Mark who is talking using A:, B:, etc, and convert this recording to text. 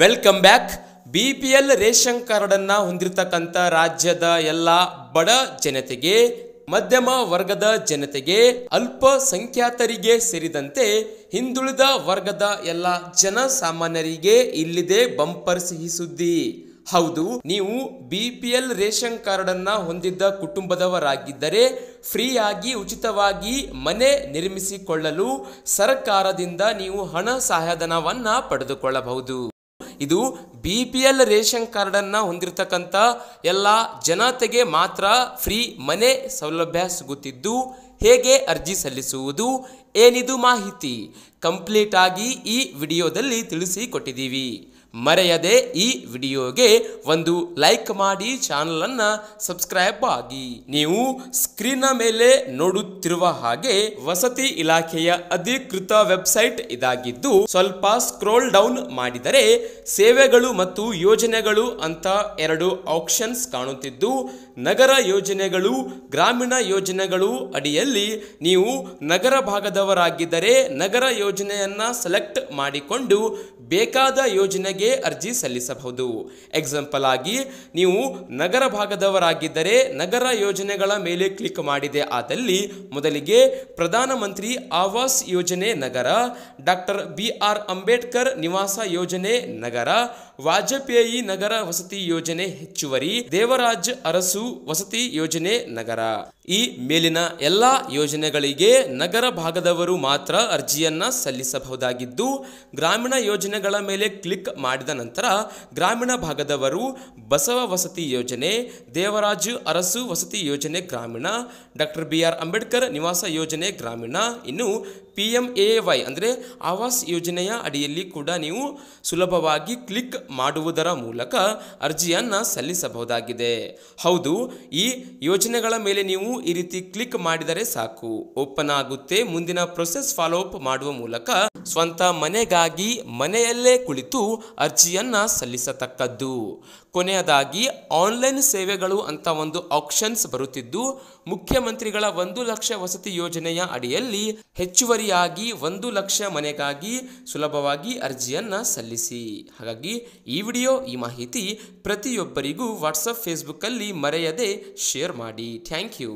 A: welcome back B P L ration ಅನ್ನ ಹೊಂದಿರತಕ್ಕಂಥ ರಾಜ್ಯದ ಎಲ್ಲ ಬಡ ಜನತೆಗೆ ಮಧ್ಯಮ ವರ್ಗದ ಜನತೆಗೆ ಅಲ್ಪಸಂಖ್ಯಾತರಿಗೆ ಸೇರಿದಂತೆ ಹಿಂದುಳಿದ ವರ್ಗದ ಎಲ್ಲ ಜನಸಾಮಾನ್ಯರಿಗೆ ಇಲ್ಲಿದೆ ಬಂಪರ್ ಸಿಹಿ ಸುದ್ದಿ ಹೌದು ನೀವು ಬಿ ಪಿ ಎಲ್ ರೇಷನ್ ಅನ್ನ ಹೊಂದಿದ್ದ ಕುಟುಂಬದವರಾಗಿದ್ದರೆ ಫ್ರೀಯಾಗಿ ಉಚಿತವಾಗಿ ಮನೆ ನಿರ್ಮಿಸಿಕೊಳ್ಳಲು ಸರ್ಕಾರದಿಂದ ನೀವು ಹಣ ಸಹಾಯಧನವನ್ನ ಪಡೆದುಕೊಳ್ಳಬಹುದು ಇದು ಬಿ ಪಿ ಎಲ್ ರೇಷನ್ ಕಾರ್ಡನ್ನು ಹೊಂದಿರತಕ್ಕಂಥ ಎಲ್ಲ ಜನತೆಗೆ ಮಾತ್ರ ಫ್ರೀ ಮನೆ ಸೌಲಭ್ಯ ಸಿಗುತ್ತಿದ್ದು ಹೇಗೆ ಅರ್ಜಿ ಸಲ್ಲಿಸುವುದು ಏನಿದು ಮಾಹಿತಿ ಕಂಪ್ಲೀಟ್ ಆಗಿ ಈ ವಿಡಿಯೋದಲ್ಲಿ ತಿಳಿಸಿಕೊಟ್ಟಿದ್ದೀವಿ ಮರೆಯದೆ ಈ ವಿಡಿಯೋಗೆ ಒಂದು ಲೈಕ್ ಮಾಡಿ ಚಾನಲನ್ನು ಸಬ್ಸ್ಕ್ರೈಬ್ ಆಗಿ ನೀವು ಸ್ಕ್ರೀನ್ನ ಮೇಲೆ ನೋಡುತ್ತಿರುವ ಹಾಗೆ ವಸತಿ ಇಲಾಖೆಯ ಅಧಿಕೃತ ವೆಬ್ಸೈಟ್ ಇದಾಗಿದ್ದು ಸ್ವಲ್ಪ ಸ್ಕ್ರೋಲ್ ಡೌನ್ ಮಾಡಿದರೆ ಸೇವೆಗಳು ಮತ್ತು ಯೋಜನೆಗಳು ಅಂತ ಎರಡು ಆಪ್ಷನ್ಸ್ ಕಾಣುತ್ತಿದ್ದು ನಗರ ಯೋಜನೆಗಳು ಗ್ರಾಮೀಣ ಯೋಜನೆಗಳು ಅಡಿಯಲ್ಲಿ ನೀವು ನಗರ ಭಾಗದವರಾಗಿದ್ದರೆ ನಗರ ಯೋಜನೆಯನ್ನು ಸೆಲೆಕ್ಟ್ ಮಾಡಿಕೊಂಡು ಬೇಕಾದ ಯೋಜನೆಗೆ ಅರ್ಜಿ ಸಲ್ಲಿಸಬಹುದು ಎಕ್ಸಾಂಪಲ್ ಆಗಿ ನೀವು ನಗರ ಭಾಗದವರಾಗಿದ್ದರೆ ನಗರ ಯೋಜನೆಗಳ ಮೇಲೆ ಕ್ಲಿಕ್ ಮಾಡಿದೆ ಆದಲ್ಲಿ ಮೊದಲಿಗೆ ಪ್ರಧಾನಮಂತ್ರಿ ಆವಾಸ್ ಯೋಜನೆ ನಗರ ಡಾಕ್ಟರ್ ಬಿ ಆರ್ ಅಂಬೇಡ್ಕರ್ ನಿವಾಸ ಯೋಜನೆ ನಗರ ವಾಜಪೇಯಿ ನಗರ ವಸತಿ ಯೋಜನೆ ಹೆಚ್ಚುವರಿ ದೇವರಾಜ್ ಅರಸು ವಸತಿ ಯೋಜನೆ ನಗರ ಈ ಮೇಲಿನ ಎಲ್ಲ ಯೋಜನೆಗಳಿಗೆ ನಗರ ಭಾಗದವರು ಮಾತ್ರ ಅರ್ಜಿಯನ್ನ ಸಲ್ಲಿಸಬಹುದಾಗಿದ್ದು ಗ್ರಾಮೀಣ ಯೋಜನೆಗಳ ಮೇಲೆ ಕ್ಲಿಕ್ ಮಾಡಿದ ನಂತರ ಗ್ರಾಮೀಣ ಭಾಗದವರು ಬಸವ ವಸತಿ ಯೋಜನೆ ದೇವರಾಜು ಅರಸು ವಸತಿ ಯೋಜನೆ ಗ್ರಾಮೀಣ ಡಾಕ್ಟರ್ ಬಿ ಅಂಬೇಡ್ಕರ್ ನಿವಾಸ ಯೋಜನೆ ಗ್ರಾಮೀಣ ಇನ್ನು ಪಿ ಎಮ್ ಎ ವೈ ಅಂದರೆ ಆವಾಸ್ ಯೋಜನೆಯ ಅಡಿಯಲ್ಲಿ ಕೂಡ ನೀವು ಸುಲಭವಾಗಿ ಕ್ಲಿಕ್ ಮಾಡುವುದರ ಮೂಲಕ ಅರ್ಜಿಯನ್ನು ಸಲ್ಲಿಸಬಹುದಾಗಿದೆ ಹೌದು ಈ ಯೋಜನೆಗಳ ಮೇಲೆ ನೀವು ಈ ರೀತಿ ಕ್ಲಿಕ್ ಮಾಡಿದರೆ ಸಾಕು ಓಪನ್ ಆಗುತ್ತೆ ಮುಂದಿನ ಪ್ರೊಸೆಸ್ ಫಾಲೋಅಪ್ ಮಾಡುವ ಮೂಲಕ ಸ್ವಂತ ಮನೆಗಾಗಿ ಮನೆಯಲ್ಲೇ ಕುಳಿತು ಅರ್ಜಿಯನ್ನು ಸಲ್ಲಿಸತಕ್ಕದ್ದು ಕೊನೆಯದಾಗಿ ಆನ್ಲೈನ್ ಸೇವೆಗಳು ಅಂತ ಒಂದು ಆಪ್ಷನ್ಸ್ ಬರುತ್ತಿದ್ದು ಮುಖ್ಯಮಂತ್ರಿಗಳ ಒಂದು ಲಕ್ಷ ವಸತಿ ಯೋಜನೆಯ ಅಡಿಯಲ್ಲಿ ಹೆಚ್ಚುವರಿಯಾಗಿ ಒಂದು ಲಕ್ಷ ಮನೆಗಾಗಿ ಸುಲಭವಾಗಿ ಅರ್ಜಿಯನ್ನು ಸಲ್ಲಿಸಿ ಹಾಗಾಗಿ ಈ ವಿಡಿಯೋ ಈ ಮಾಹಿತಿ ಪ್ರತಿಯೊಬ್ಬರಿಗೂ ವಾಟ್ಸಪ್ ಫೇಸ್ಬುಕ್ಕಲ್ಲಿ ಮರೆಯದೆ ಶೇರ್ ಮಾಡಿ ಥ್ಯಾಂಕ್ ಯು